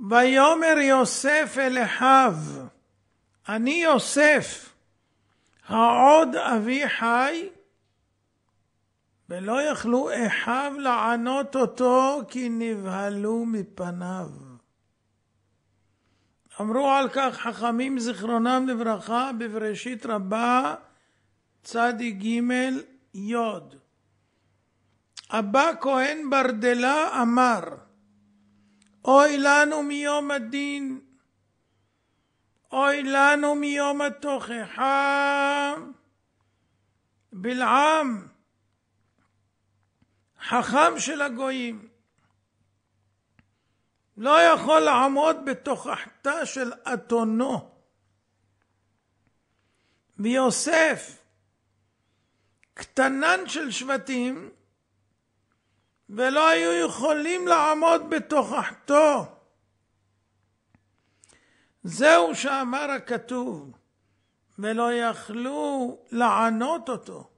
ויאמר יוסף אל אחיו, אני יוסף, העוד אבי חי? ולא יכלו אחיו לענות אותו כי נבהלו מפניו. אמרו על כך חכמים זיכרונם לברכה בבראשית רבה ג' יוד. אבא כהן ברדלה אמר אוי לנו מיום הדין, אוי לנו מיום התוכחה. בלעם, חכם של הגויים, לא יכול לעמוד בתוכחתה של אתונו. ויוסף, קטנן של שבטים, ולא היו יכולים לעמוד בתוכחתו. זהו שאמר הכתוב, ולא יכלו לענות אותו,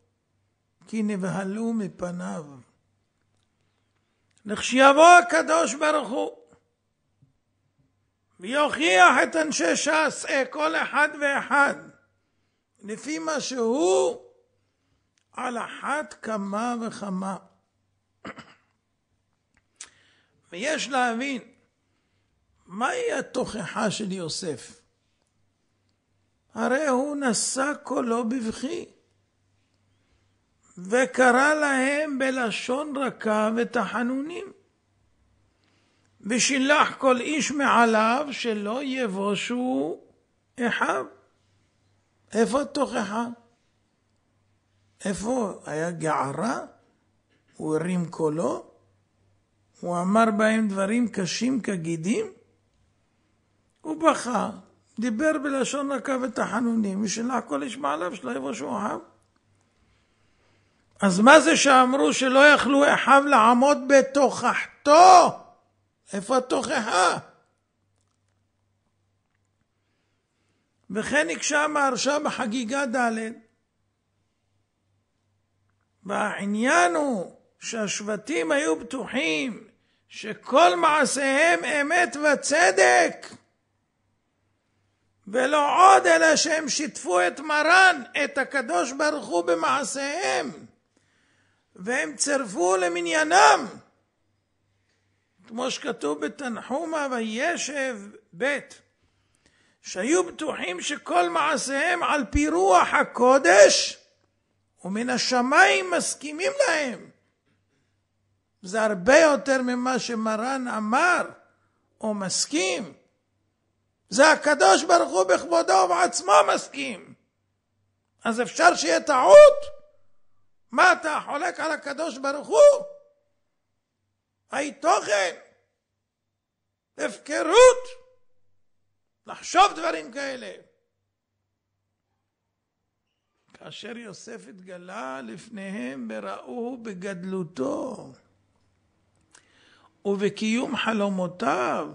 כי נבהלו מפניו. לכשיבוא הקדוש ברוך הוא ויוכיח את אנשי ש"ס, אה, כל אחד ואחד, לפי מה שהוא, על אחת כמה וכמה. ויש להבין מהי התוכחה של יוסף. הרי הוא נשא קולו בבכי, וקרא להם בלשון רכה ותחנונים, ושילח כל איש מעליו שלא יבושו אחיו. איפה התוכחה? איפה? היה גערה? הוא הרים קולו? הוא אמר בהם דברים קשים כגידים, הוא בכה, דיבר בלשון רכה ותחנונים, ושלח כל איש מעליו שלא יבוא שהוא אחיו. אז מה זה שאמרו שלא יכלו אחיו לעמוד בתוכחתו? איפה התוכחה? וכן הקשה מהרשע בחגיגה ד' והעניין הוא שהשבטים היו בטוחים שכל מעשיהם אמת וצדק, ולא עוד אלא שהם שיתפו את מרן, את הקדוש ברוך הוא במעשיהם, והם צירפו למניינם, כמו שכתוב בתנחומא וישב ב', שהיו בטוחים שכל מעשיהם על פי רוח הקודש, ומן השמיים מסכימים להם. זה הרבה יותר ממה שמרן אמר או מסכים. זה הקדוש ברוך הוא בכבודו ובעצמו מסכים. אז אפשר שיהיה טעות? מה אתה חולק על הקדוש ברוך הוא? תוכן, הפקרות, לחשוב דברים כאלה. כאשר יוסף התגלה לפניהם וראוהו בגדלותו. ובקיום חלומותיו,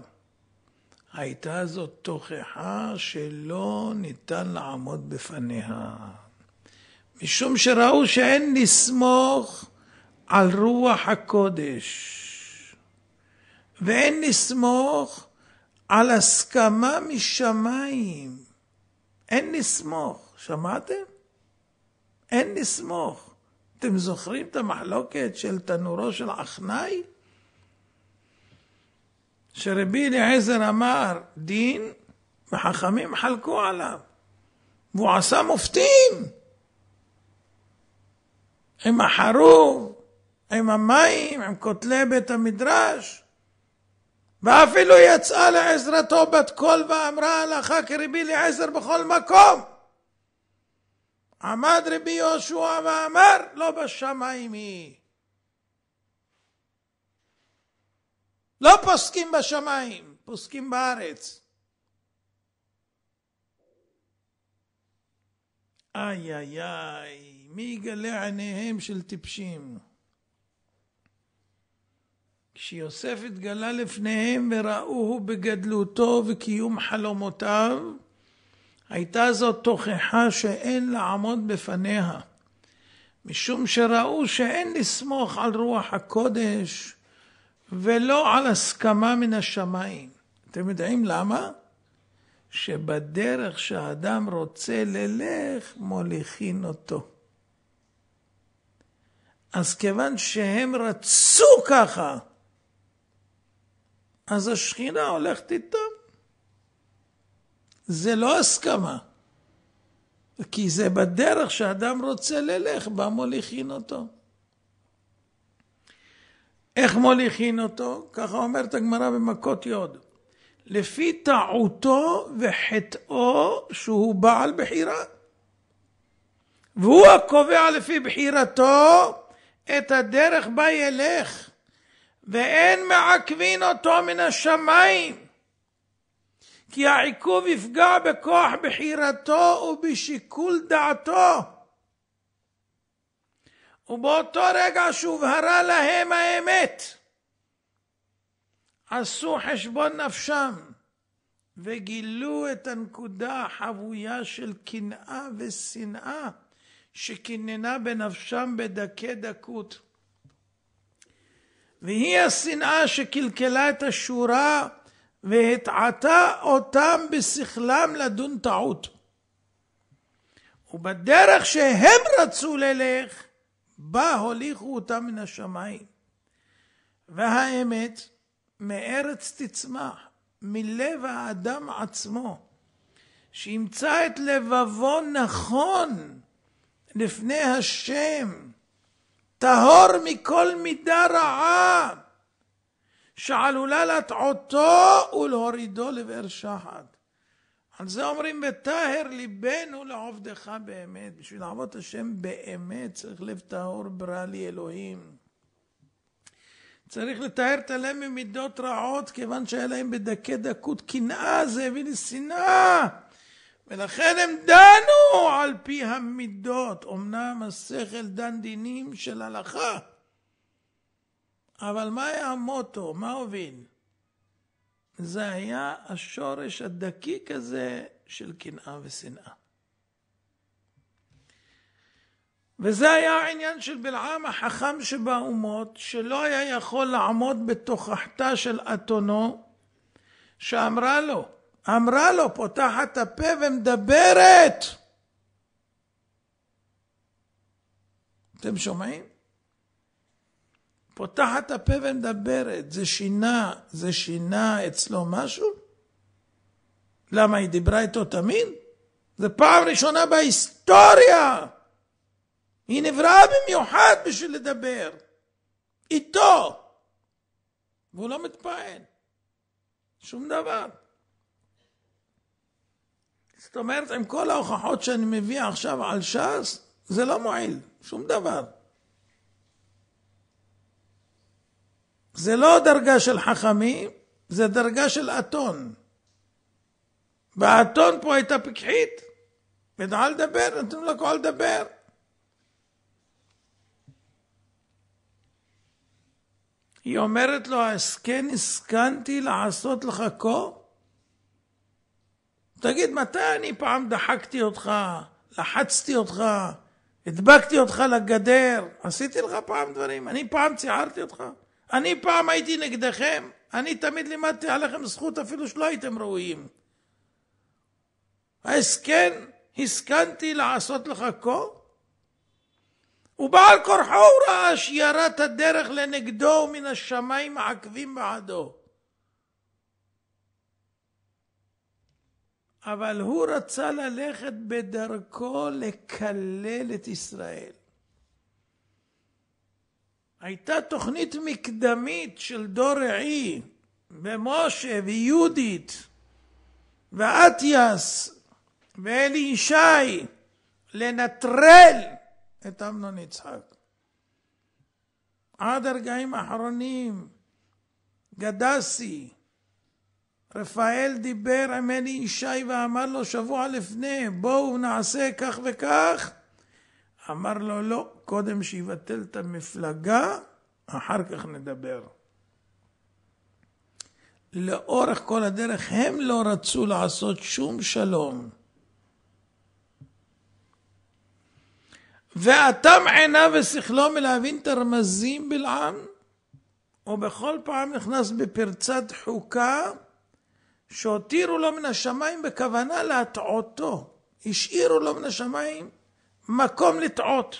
הייתה זאת תוכחה שלא ניתן לעמוד בפניה. משום שראו שאין לסמוך על רוח הקודש, ואין לסמוך על הסכמה משמיים. אין לסמוך, שמעתם? אין לסמוך. אתם זוכרים את המחלוקת של תנורו של עכנאי? שרבי אליעזר אמר דין, וחכמים חלקו עליו. והוא עשה מופתים. עם החרוב, עם המים, עם כותלי בית המדרש. ואפילו יצאה לעזרתו בת קול ואמרה הלכה כרבי אליעזר בכל מקום. עמד רבי יהושע ואמר לא בשמיים היא לא פוסקים בשמיים, פוסקים בארץ. איי איי איי, מי יגלה עיניהם של טיפשים? כשיוסף התגלה לפניהם וראוהו בגדלותו וקיום חלומותיו, הייתה זאת תוכחה שאין לעמוד בפניה, משום שראו שאין לסמוך על רוח הקודש ולא על הסכמה מן השמיים. אתם יודעים למה? שבדרך שהאדם רוצה ללך, מוליכין אותו. אז כיוון שהם רצו ככה, אז השכינה הולכת איתם. זה לא הסכמה, כי זה בדרך שאדם רוצה ללך, בה מוליכין אותו. איך מוליכין אותו? ככה אומרת הגמרא במכות יוד. לפי טעותו וחטאו שהוא בעל בחירה. והוא הקובע לפי בחירתו את הדרך בה ילך, ואין מעכבין אותו מן השמיים, כי העיכוב יפגע בכוח בחירתו ובשיקול דעתו. ובאותו רגע שהובהרה להם האמת, עשו חשבון נפשם וגילו את הנקודה החבויה של קנאה ושנאה שקיננה בנפשם בדקי דקות. והיא השנאה שקלקלה את השורה והטעתה אותם בשכלם לדון טעות. ובדרך שהם רצו ללך, בה הוליכו אותה מן השמיים. והאמת, מארץ תצמח, מלב האדם עצמו, שימצא את לבבו נכון לפני השם, טהור מכל מידה רעה, שעלולה לטעותו ולהורידו לבאר שחת. על זה אומרים, וטהר ליבנו לעובדך באמת. בשביל לעבוד את השם באמת צריך לב טהור ברא לי אלוהים. צריך לטהר את הלב ממידות רעות, כיוון שהיה להם בדכא דקות קנאה, זה הביא לשנאה. ולכן הם דנו על פי המידות. אמנם השכל דן דינים של הלכה. אבל מה היה המוטו? מה הוביל? זה היה השורש הדקיק הזה של קנאה ושנאה. וזה היה העניין של בלעם החכם שבאומות, שלא היה יכול לעמוד בתוכחתה של אתונו, שאמרה לו, אמרה לו, פותחת הפה ומדברת. אתם שומעים? פותחת הפה ומדברת, זה שינה, זה שינה אצלו משהו? למה, היא דיברה איתו תמיד? זה פעם ראשונה בהיסטוריה! היא נבראה במיוחד בשביל לדבר. איתו! והוא לא מתפעל. שום דבר. זאת אומרת, עם כל ההוכחות שאני מביא עכשיו על ש"ס, זה לא מועיל, שום דבר. זה לא דרגה של חכמים, זה דרגה של אתון. והאתון פה הייתה פקחית. ידעה לדבר, נתנו לה כל לדבר. היא אומרת לו, הסכן הסכנתי לעשות לך כה? תגיד, מתי אני פעם דחקתי אותך, לחצתי אותך, הדבקתי אותך לגדר, עשיתי לך פעם דברים, אני פעם ציערתי אותך? אני פעם הייתי נגדכם, אני תמיד לימדתי עליכם זכות אפילו שלא הייתם ראויים. ההסכן, הסכנתי לעשות לך כה? ובעל כורחו הוא ראה שירת הדרך לנגדו ומן השמיים מעכבים בעדו. אבל הוא רצה ללכת בדרכו לקלל את ישראל. הייתה תוכנית מקדמית של דור רעי ומשה ויהודית ואטיאס ואלי ישי לנטרל את אמנון יצחק. עד הרגעים האחרונים גדסי, רפאל דיבר עם אלי ישי ואמר לו שבוע לפני בואו נעשה כך וכך אמר לו, לא, קודם שיבטל את המפלגה, אחר כך נדבר. לאורך כל הדרך הם לא רצו לעשות שום שלום. ואתם עיניו ושכלו מלהבין את הרמזים בלעם, ובכל פעם נכנס בפרצת חוקה שהותירו לו מן השמיים בכוונה להטעותו. השאירו לו מן השמיים מקום לטעות.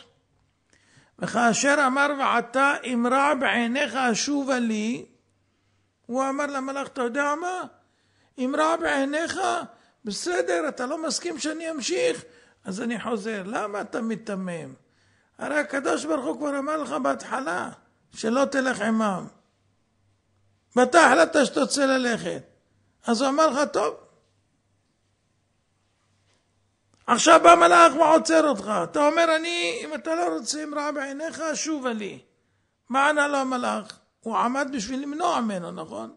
וכאשר אמר ועתה אם רע בעיניך אשובה לי, הוא אמר למלאך, אתה יודע מה? אם רע בעיניך, בסדר, אתה לא מסכים שאני אמשיך, אז אני חוזר. למה אתה מיתמם? הרי הקדוש ברוך הוא כבר אמר לך בהתחלה, שלא תלך עמם. ואתה החלטת שאתה רוצה ללכת. אז הוא אמר לך, טוב, עכשיו בא מלאך ועוצר אותך. אתה אומר, אני, אם אתה לא רוצה אם רע בעיניך, שובה לי. מה ענה לו המלאך? הוא עמד בשביל למנוע ממנו, נכון?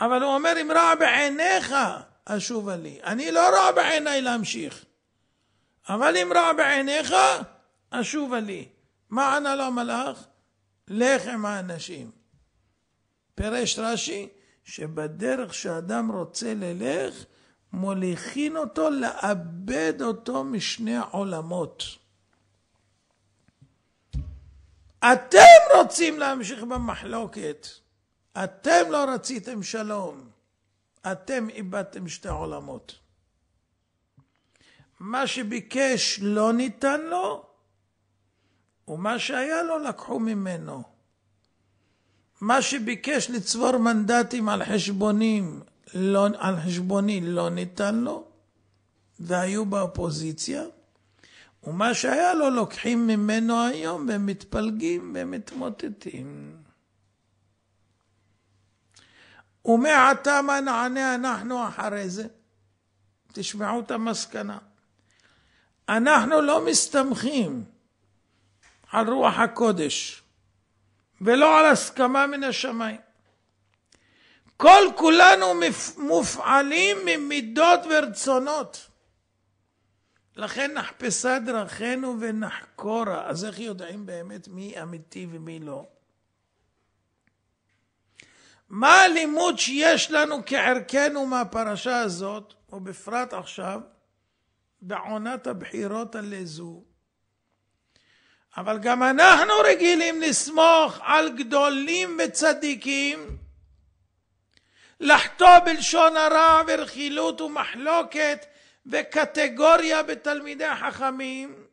אבל הוא אומר, אם רע בעיניך, אשובה לי. אני לא רע בעיניי להמשיך. אבל אם רע בעיניך, אשובה לי. מה ענה לו המלאך? לך עם האנשים. פירש רש"י, שבדרך שאדם רוצה ללך, מוליכין אותו לאבד אותו משני עולמות. אתם רוצים להמשיך במחלוקת, אתם לא רציתם שלום, אתם איבדתם שתי עולמות. מה שביקש לא ניתן לו, ומה שהיה לו לקחו ממנו. מה שביקש לצבור מנדטים על חשבונים לא, על חשבוני לא ניתן לו, והיו באופוזיציה, ומה שהיה לו לוקחים ממנו היום ומתפלגים ומתמוטטים. ומעתה מה נענה אנחנו אחרי זה? תשמעו את המסקנה. אנחנו לא מסתמכים על רוח הקודש ולא על הסכמה מן השמיים. כל כולנו מופעלים ממידות ורצונות. לכן נחפשה דרכינו ונחקורה. אז איך יודעים באמת מי אמיתי ומי לא? מה הלימוד שיש לנו כערכנו מהפרשה הזאת, ובפרט עכשיו, בעונת הבחירות הלזו? אבל גם אנחנו רגילים לסמוך על גדולים וצדיקים לחטוא בלשון הרע ורכילות ומחלוקת וקטגוריה בתלמידי חכמים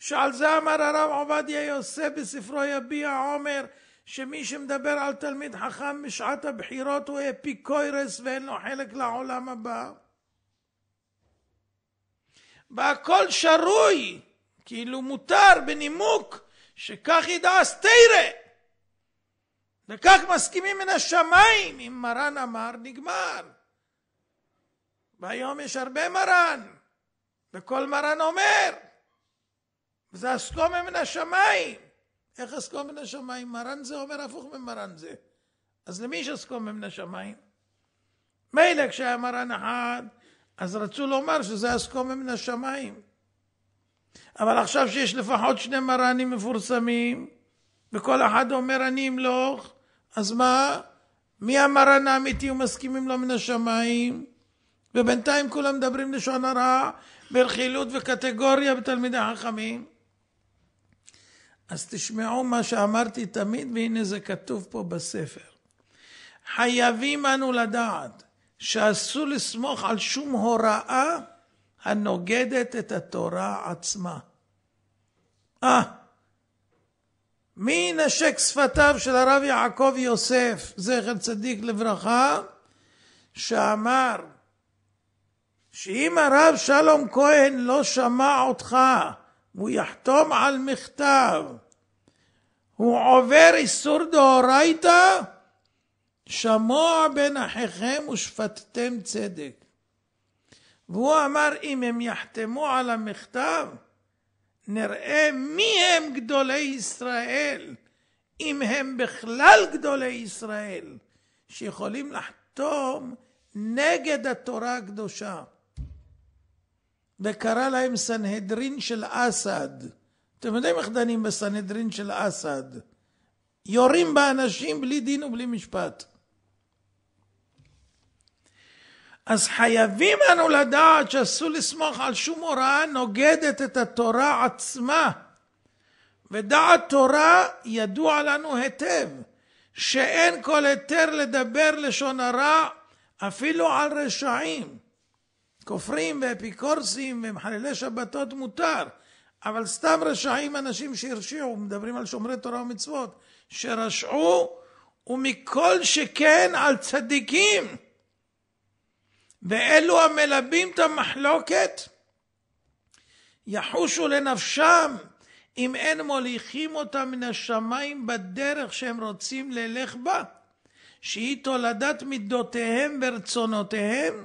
שעל זה אמר הרב עובדיה יוסף בספרו יביע עומר שמי שמדבר על תלמיד חכם משעת הבחירות הוא אפיקוירס ואין לו חלק לעולם הבא והכל שרוי כאילו מותר בנימוק שכך ידע סטיירה וכך מסכימים מן השמיים אם מרן אמר נגמר. והיום יש הרבה מרן, וכל מרן אומר, וזה הסכום מן השמיים. איך הסכום מן השמיים? מרן זה אומר הפוך ממרן זה. אז למי יש הסכום מן השמיים? מילא כשהיה מרן אחד, אז רצו לומר שזה הסכום מן השמיים. אבל עכשיו שיש לפחות שני מרנים מפורסמים, וכל אחד אומר אני אמלוך, אז מה? מי הנא אמיתי ומסכימים לו מן השמיים? ובינתיים כולם מדברים לשון הרע ברכילות וקטגוריה בתלמידי חכמים. אז תשמעו מה שאמרתי תמיד, והנה זה כתוב פה בספר. חייבים אנו לדעת שאסור לסמוך על שום הוראה הנוגדת את התורה עצמה. אה, מי נשק שפתיו של הרב יעקב יוסף, זכר צדיק לברכה, שאמר שאם הרב שלום כהן לא שמע אותך והוא יחתום על מכתב, הוא עובר איסור דאורייתא, שמוע בין אחיכם ושפטתם צדק. והוא אמר אם הם יחתמו על המכתב נראה מי הם גדולי ישראל, אם הם בכלל גדולי ישראל, שיכולים לחתום נגד התורה הקדושה. וקרא להם סנהדרין של אסד. אתם יודעים איך דנים בסנהדרין של אסד? יורים באנשים בלי דין ובלי משפט. אז חייבים אנו לדעת שאסור לסמוך על שום הוראה נוגדת את התורה עצמה. ודעת תורה ידוע לנו היטב, שאין כל היתר לדבר לשון הרע אפילו על רשעים. כופרים ואפיקורסים ומחללי שבתות מותר, אבל סתם רשעים אנשים שהרשיעו, מדברים על שומרי תורה ומצוות, שרשעו ומכל שכן על צדיקים. ואלו המלבים את המחלוקת יחושו לנפשם אם אין מוליכים אותם מן השמיים בדרך שהם רוצים ללך בה, שהיא תולדת מידותיהם ורצונותיהם,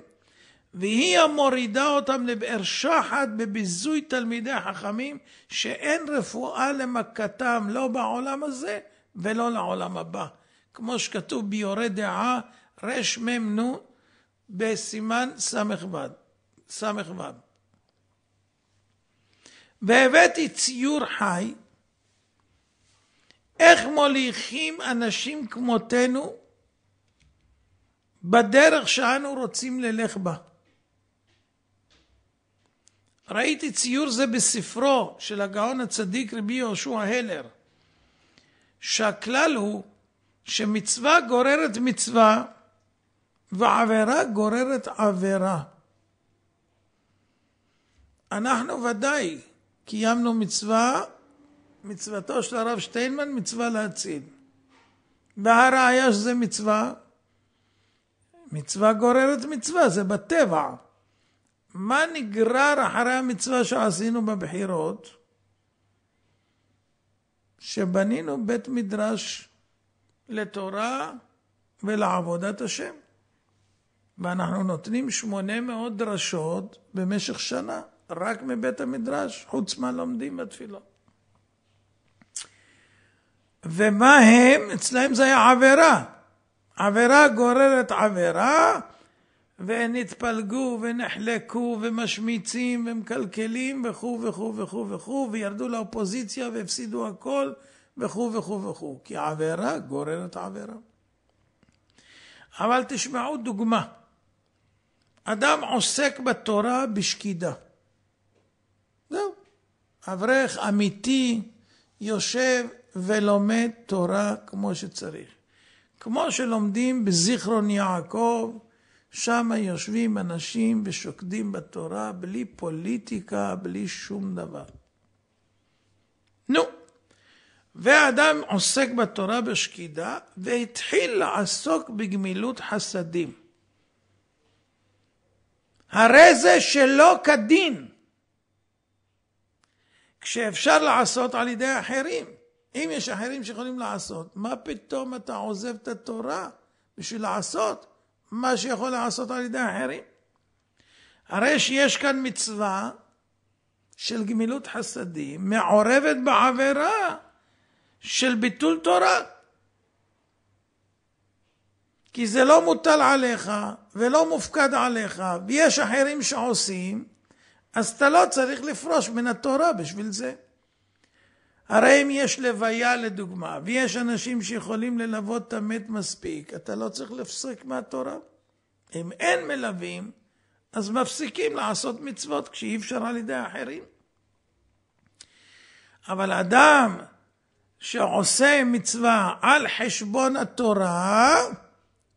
והיא המורידה אותם לבאר שחת בביזוי תלמידי החכמים, שאין רפואה למכתם לא בעולם הזה ולא לעולם הבא. כמו שכתוב ביורה דעה רמ"ן בסימן ס"ו, ס"ו. והבאתי ציור חי, איך מוליכים אנשים כמותנו בדרך שאנו רוצים ללך בה. ראיתי ציור זה בספרו של הגאון הצדיק רבי יהושע הלר, שהכלל הוא שמצווה גוררת מצווה ועבירה גוררת עבירה. אנחנו ודאי קיימנו מצווה, מצוותו של הרב שטיינמן, מצווה להציל. והראיה שזה מצווה, מצווה גוררת מצווה, זה בטבע. מה נגרר אחרי המצווה שעשינו בבחירות? שבנינו בית מדרש לתורה ולעבודת השם. ואנחנו נותנים 800 דרשות במשך שנה, רק מבית המדרש, חוץ מהלומדים בתפילות. ומה הם? אצלהם זה היה עבירה. עבירה גוררת עבירה, והם התפלגו ונחלקו ומשמיצים ומקלקלים וכו' וכו' וכו' וכו', וירדו לאופוזיציה והפסידו הכל וכו' וכו' וכו', כי עבירה גוררת עבירה. אבל תשמעו דוגמה. אדם עוסק בתורה בשקידה. זהו. אברך אמיתי יושב ולומד תורה כמו שצריך. כמו שלומדים בזיכרון יעקב, שם יושבים אנשים ושוקדים בתורה בלי פוליטיקה, בלי שום דבר. נו. והאדם עוסק בתורה בשקידה והתחיל לעסוק בגמילות חסדים. הרי זה שלא כדין, כשאפשר לעשות על ידי אחרים. אם יש אחרים שיכולים לעשות, מה פתאום אתה עוזב את התורה בשביל לעשות מה שיכול לעשות על ידי אחרים? הרי שיש כאן מצווה של גמילות חסדים מעורבת בעבירה של ביטול תורה. כי זה לא מוטל עליך ולא מופקד עליך, ויש אחרים שעושים, אז אתה לא צריך לפרוש מן התורה בשביל זה. הרי אם יש לוויה לדוגמה, ויש אנשים שיכולים ללוות את המת מספיק, אתה לא צריך לפסק מהתורה. אם אין מלווים, אז מפסיקים לעשות מצוות כשאי אפשר על ידי אחרים. אבל אדם שעושה מצווה על חשבון התורה,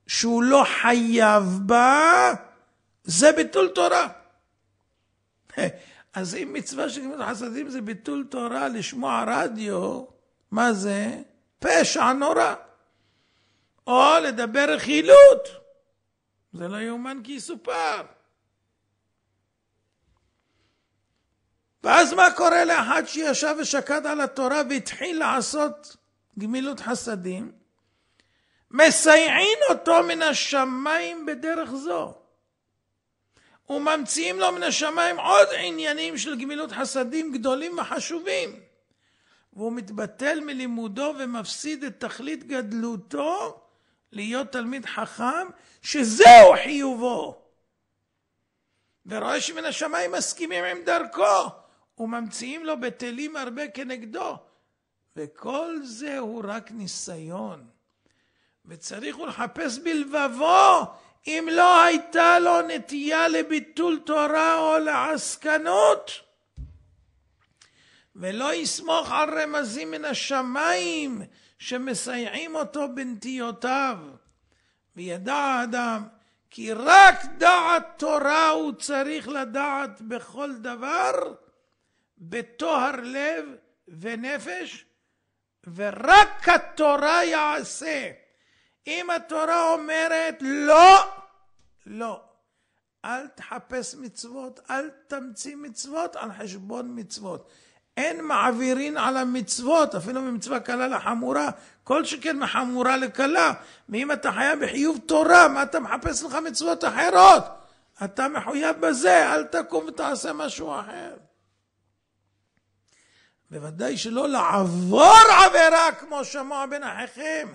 שהוא לא חייב בה, זה ביטול תורה. אז אם מצווה של גמילות חסדים זה ביטול תורה, לשמוע רדיו, מה זה? פשע נורא. או לדבר רכילות. זה לא יאומן כי יסופר. ואז מה קורה לאחד שישב ושקד על התורה והתחיל לעשות גמילות חסדים? מסייעין אותו מן השמיים בדרך זו. וממציאים לו מן השמיים עוד עניינים של גמילות חסדים גדולים וחשובים. והוא מתבטל מלימודו ומפסיד את תכלית גדלותו להיות תלמיד חכם, שזהו חיובו. ורואה שמן השמיים מסכימים עם דרכו, וממציאים לו בטלים הרבה כנגדו. וכל זה הוא רק ניסיון. וצריך הוא לחפש בלבבו אם לא הייתה לו נטייה לביטול תורה או לעסקנות. ולא יסמוך על רמזים מן השמיים שמסייעים אותו בנטיותיו. וידע האדם כי רק דעת תורה הוא צריך לדעת בכל דבר בטוהר לב ונפש, ורק התורה יעשה. אם התורה אומרת לא, לא. אל תחפש מצוות, אל תמציא מצוות על חשבון מצוות. אין מעבירין על המצוות, אפילו ממצווה קלה לחמורה, כל שכן מחמורה לקלה. ואם אתה חייב בחיוב תורה, מה אתה מחפש לך מצוות אחרות? אתה מחויב בזה, אל תקום ותעשה משהו אחר. בוודאי שלא לעבור עבירה כמו שמוע בין אחיכם.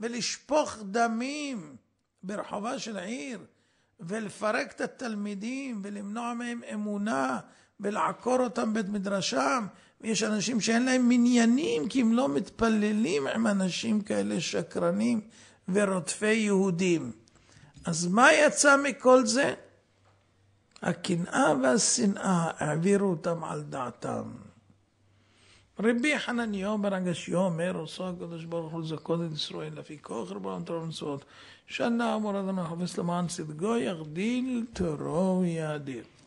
ולשפוך דמים ברחובה של העיר, ולפרק את התלמידים, ולמנוע מהם אמונה, ולעקור אותם בית מדרשם. ויש אנשים שאין להם מניינים, כי הם לא מתפללים עם אנשים כאלה שקרנים ורודפי יהודים. אז מה יצא מכל זה? הקנאה והשנאה העבירו אותם על דעתם. רבי חנניה אומר הגשי אומר, עושה הקדוש ברוך הוא לזכות את ישראל, לפי כוח רבו רבם תורה ונשואות, שנה אמור אדוני חפש למען צדקו, יחדיל תורו ויאדיר.